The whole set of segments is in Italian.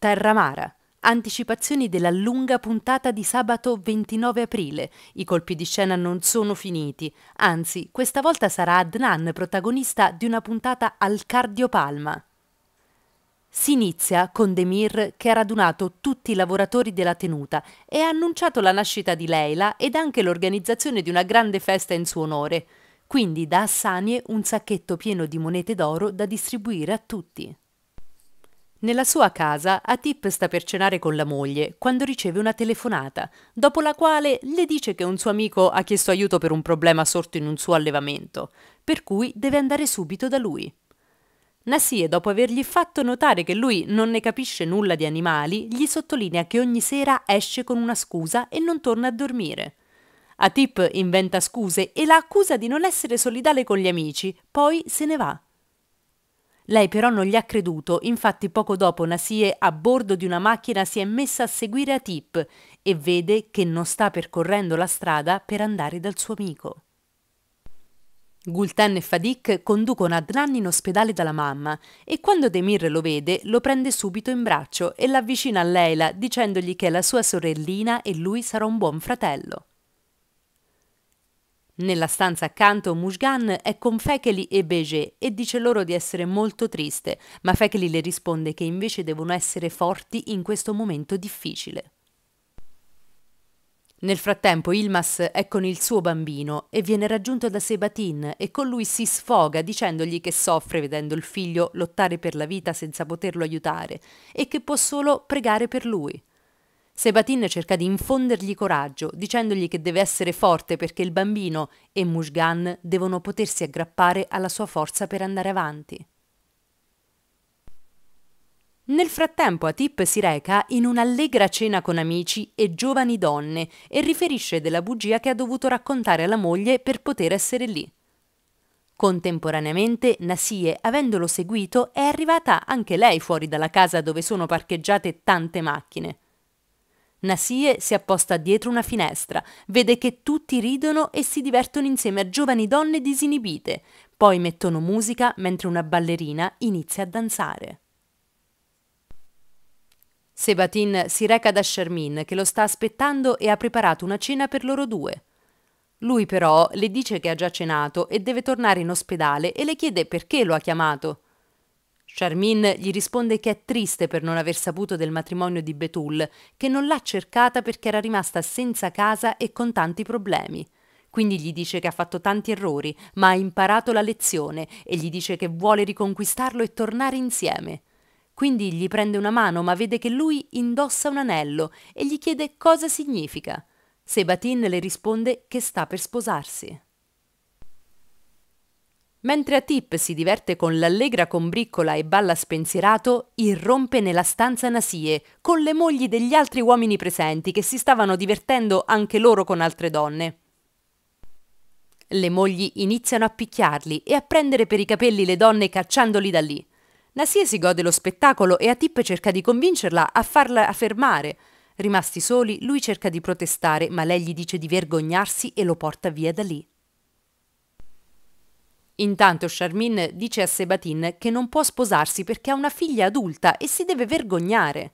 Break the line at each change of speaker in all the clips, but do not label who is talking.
Terramara. Anticipazioni della lunga puntata di sabato 29 aprile. I colpi di scena non sono finiti, anzi, questa volta sarà Adnan protagonista di una puntata al cardiopalma. Si inizia con Demir che ha radunato tutti i lavoratori della tenuta e ha annunciato la nascita di Leila ed anche l'organizzazione di una grande festa in suo onore. Quindi da Assanie un sacchetto pieno di monete d'oro da distribuire a tutti. Nella sua casa, Atip sta per cenare con la moglie quando riceve una telefonata, dopo la quale le dice che un suo amico ha chiesto aiuto per un problema sorto in un suo allevamento, per cui deve andare subito da lui. Nassie, dopo avergli fatto notare che lui non ne capisce nulla di animali, gli sottolinea che ogni sera esce con una scusa e non torna a dormire. Atip inventa scuse e la accusa di non essere solidale con gli amici, poi se ne va. Lei però non gli ha creduto, infatti poco dopo Nasie a bordo di una macchina si è messa a seguire Atip e vede che non sta percorrendo la strada per andare dal suo amico. Gulten e Fadik conducono Adnan in ospedale dalla mamma e quando Demir lo vede lo prende subito in braccio e l'avvicina a Leila dicendogli che è la sua sorellina e lui sarà un buon fratello. Nella stanza accanto Mushgan è con Fekeli e Beje e dice loro di essere molto triste, ma Fekeli le risponde che invece devono essere forti in questo momento difficile. Nel frattempo Ilmas è con il suo bambino e viene raggiunto da Sebatin e con lui si sfoga dicendogli che soffre vedendo il figlio lottare per la vita senza poterlo aiutare e che può solo pregare per lui. Sebatin cerca di infondergli coraggio, dicendogli che deve essere forte perché il bambino e Mushgan devono potersi aggrappare alla sua forza per andare avanti. Nel frattempo Atip si reca in un'allegra cena con amici e giovani donne e riferisce della bugia che ha dovuto raccontare alla moglie per poter essere lì. Contemporaneamente Nasie, avendolo seguito, è arrivata anche lei fuori dalla casa dove sono parcheggiate tante macchine. Nasie si apposta dietro una finestra, vede che tutti ridono e si divertono insieme a giovani donne disinibite, poi mettono musica mentre una ballerina inizia a danzare. Sebatin si reca da Charmin che lo sta aspettando e ha preparato una cena per loro due. Lui però le dice che ha già cenato e deve tornare in ospedale e le chiede perché lo ha chiamato. Charmin gli risponde che è triste per non aver saputo del matrimonio di Betul, che non l'ha cercata perché era rimasta senza casa e con tanti problemi. Quindi gli dice che ha fatto tanti errori, ma ha imparato la lezione e gli dice che vuole riconquistarlo e tornare insieme. Quindi gli prende una mano, ma vede che lui indossa un anello e gli chiede cosa significa. Sebatin le risponde che sta per sposarsi. Mentre Atip si diverte con l'allegra combriccola e balla spensierato, irrompe nella stanza Nasie, con le mogli degli altri uomini presenti che si stavano divertendo anche loro con altre donne. Le mogli iniziano a picchiarli e a prendere per i capelli le donne cacciandoli da lì. Nasie si gode lo spettacolo e Atip cerca di convincerla a farla fermare. Rimasti soli, lui cerca di protestare, ma lei gli dice di vergognarsi e lo porta via da lì. Intanto Charmin dice a Sebatin che non può sposarsi perché ha una figlia adulta e si deve vergognare.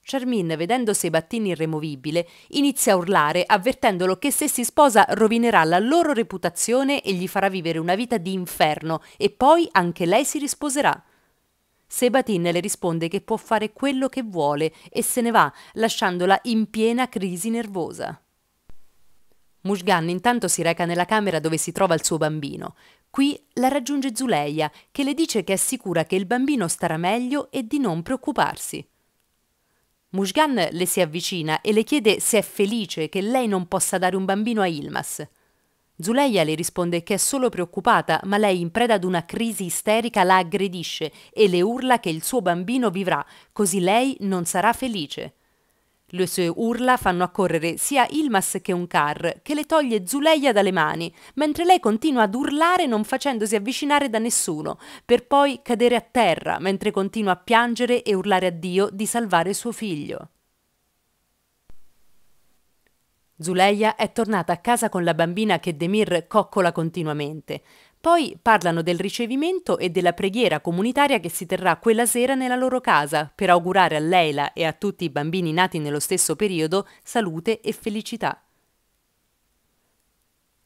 Charmin, vedendo Sebatin irremovibile, inizia a urlare, avvertendolo che se si sposa rovinerà la loro reputazione e gli farà vivere una vita di inferno e poi anche lei si risposerà. Sebatin le risponde che può fare quello che vuole e se ne va, lasciandola in piena crisi nervosa. Mushgan intanto si reca nella camera dove si trova il suo bambino. Qui la raggiunge Zuleia, che le dice che è sicura che il bambino starà meglio e di non preoccuparsi. Mushgan le si avvicina e le chiede se è felice che lei non possa dare un bambino a Ilmas. Zuleia le risponde che è solo preoccupata, ma lei in preda ad una crisi isterica la aggredisce e le urla che il suo bambino vivrà, così lei non sarà felice. Le sue urla fanno accorrere sia Ilmas che un car, che le toglie Zuleia dalle mani, mentre lei continua ad urlare non facendosi avvicinare da nessuno, per poi cadere a terra mentre continua a piangere e urlare a Dio di salvare suo figlio. Zuleia è tornata a casa con la bambina che Demir coccola continuamente. Poi parlano del ricevimento e della preghiera comunitaria che si terrà quella sera nella loro casa per augurare a Leila e a tutti i bambini nati nello stesso periodo salute e felicità.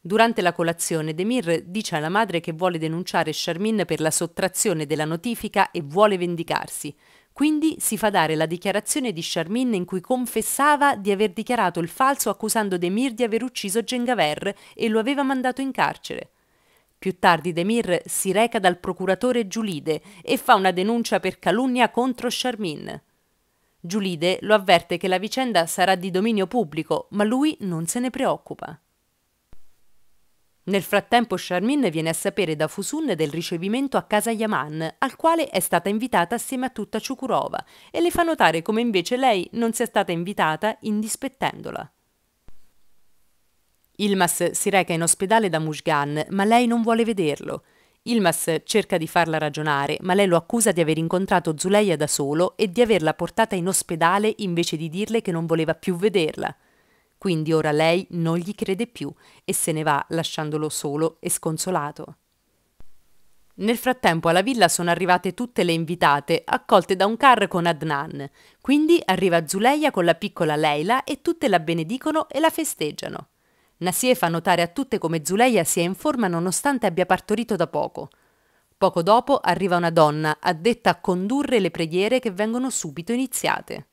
Durante la colazione, Demir dice alla madre che vuole denunciare Charmin per la sottrazione della notifica e vuole vendicarsi. Quindi si fa dare la dichiarazione di Charmin in cui confessava di aver dichiarato il falso accusando Demir di aver ucciso Gengaver e lo aveva mandato in carcere. Più tardi Demir si reca dal procuratore Giulide e fa una denuncia per calunnia contro Charmin. Giulide lo avverte che la vicenda sarà di dominio pubblico, ma lui non se ne preoccupa. Nel frattempo Charmin viene a sapere da Fusun del ricevimento a casa Yaman, al quale è stata invitata assieme a tutta Ciukurova, e le fa notare come invece lei non sia stata invitata indispettendola. Ilmas si reca in ospedale da Mushgan, ma lei non vuole vederlo. Ilmas cerca di farla ragionare, ma lei lo accusa di aver incontrato Zuleia da solo e di averla portata in ospedale invece di dirle che non voleva più vederla. Quindi ora lei non gli crede più e se ne va lasciandolo solo e sconsolato. Nel frattempo alla villa sono arrivate tutte le invitate, accolte da un car con Adnan. Quindi arriva Zuleia con la piccola Leila e tutte la benedicono e la festeggiano. Nassie fa notare a tutte come Zuleia sia in forma nonostante abbia partorito da poco. Poco dopo arriva una donna addetta a condurre le preghiere che vengono subito iniziate.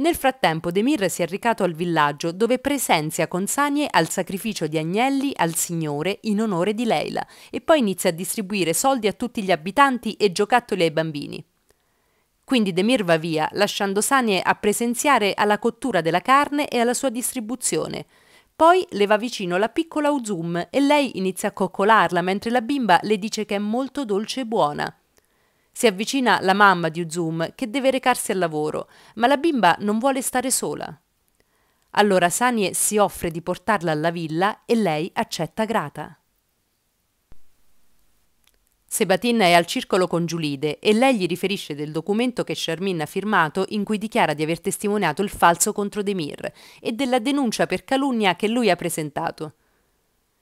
Nel frattempo Demir si è recato al villaggio dove presenzia con Sanie al sacrificio di agnelli al Signore in onore di Leila e poi inizia a distribuire soldi a tutti gli abitanti e giocattoli ai bambini. Quindi Demir va via, lasciando Sanie a presenziare alla cottura della carne e alla sua distribuzione. Poi le va vicino la piccola Uzum e lei inizia a coccolarla mentre la bimba le dice che è molto dolce e buona. Si avvicina la mamma di Uzum che deve recarsi al lavoro, ma la bimba non vuole stare sola. Allora Sanie si offre di portarla alla villa e lei accetta grata. Sebatin è al circolo con Giulide e lei gli riferisce del documento che Charmin ha firmato in cui dichiara di aver testimoniato il falso contro Demir e della denuncia per calunnia che lui ha presentato.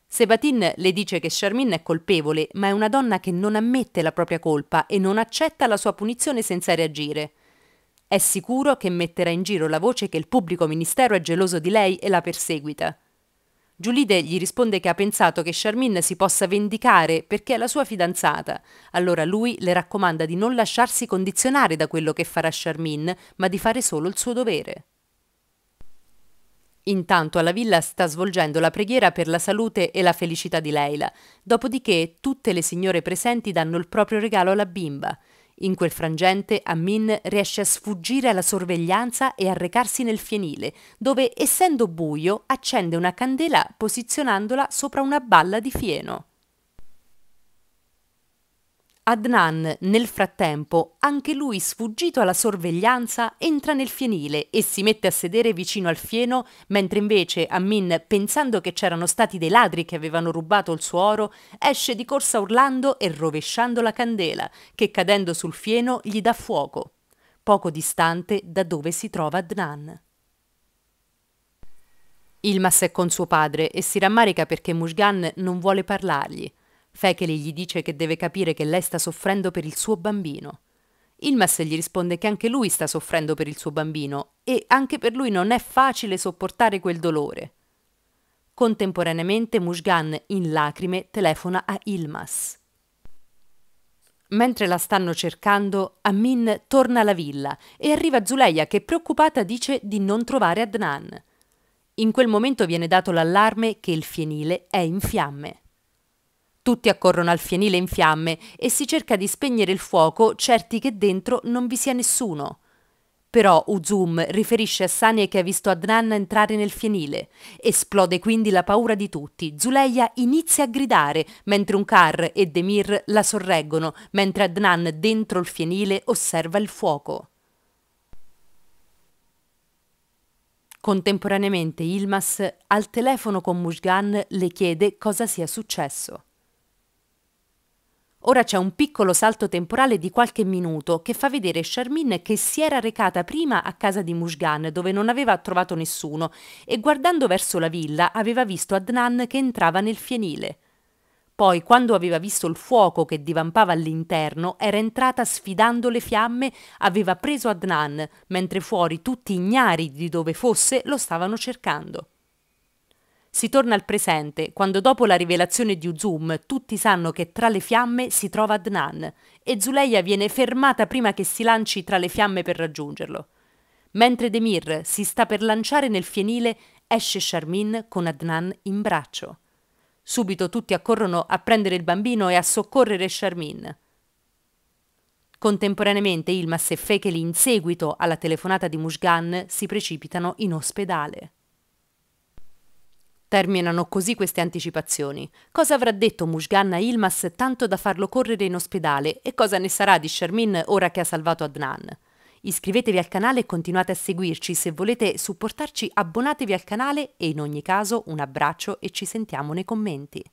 Sebatin le dice che Charmin è colpevole, ma è una donna che non ammette la propria colpa e non accetta la sua punizione senza reagire. È sicuro che metterà in giro la voce che il pubblico ministero è geloso di lei e la perseguita. Giulide gli risponde che ha pensato che Charmin si possa vendicare perché è la sua fidanzata. Allora lui le raccomanda di non lasciarsi condizionare da quello che farà Charmin, ma di fare solo il suo dovere. Intanto alla villa sta svolgendo la preghiera per la salute e la felicità di Leila, dopodiché tutte le signore presenti danno il proprio regalo alla bimba. In quel frangente Amin riesce a sfuggire alla sorveglianza e a recarsi nel fienile, dove, essendo buio, accende una candela posizionandola sopra una balla di fieno. Adnan, nel frattempo, anche lui sfuggito alla sorveglianza, entra nel fienile e si mette a sedere vicino al fieno, mentre invece Amin, pensando che c'erano stati dei ladri che avevano rubato il suo oro, esce di corsa urlando e rovesciando la candela, che cadendo sul fieno gli dà fuoco, poco distante da dove si trova Adnan. Ilmas è con suo padre e si rammarica perché Mushgan non vuole parlargli. Fekeli gli dice che deve capire che lei sta soffrendo per il suo bambino. Ilmas gli risponde che anche lui sta soffrendo per il suo bambino e anche per lui non è facile sopportare quel dolore. Contemporaneamente Mushgan, in lacrime, telefona a Ilmas. Mentre la stanno cercando, Amin torna alla villa e arriva Zuleia che preoccupata dice di non trovare Adnan. In quel momento viene dato l'allarme che il fienile è in fiamme. Tutti accorrono al fienile in fiamme e si cerca di spegnere il fuoco certi che dentro non vi sia nessuno. Però Uzum riferisce a Sanie che ha visto Adnan entrare nel fienile. Esplode quindi la paura di tutti. Zuleia inizia a gridare, mentre Unkar e Demir la sorreggono, mentre Adnan dentro il fienile osserva il fuoco. Contemporaneamente Ilmas al telefono con Mushgan le chiede cosa sia successo. Ora c'è un piccolo salto temporale di qualche minuto che fa vedere Charmin che si era recata prima a casa di Mushgan dove non aveva trovato nessuno e guardando verso la villa aveva visto Adnan che entrava nel fienile. Poi, quando aveva visto il fuoco che divampava all'interno, era entrata sfidando le fiamme, aveva preso Adnan, mentre fuori tutti ignari di dove fosse lo stavano cercando. Si torna al presente, quando dopo la rivelazione di Uzum tutti sanno che tra le fiamme si trova Adnan e Zuleia viene fermata prima che si lanci tra le fiamme per raggiungerlo. Mentre Demir si sta per lanciare nel fienile, esce Charmin con Adnan in braccio. Subito tutti accorrono a prendere il bambino e a soccorrere Charmin. Contemporaneamente Ilmas e Fekeli in seguito alla telefonata di Mushgan si precipitano in ospedale. Terminano così queste anticipazioni. Cosa avrà detto Mushganna Ilmas tanto da farlo correre in ospedale e cosa ne sarà di Shermin ora che ha salvato Adnan? Iscrivetevi al canale e continuate a seguirci. Se volete supportarci abbonatevi al canale e in ogni caso un abbraccio e ci sentiamo nei commenti.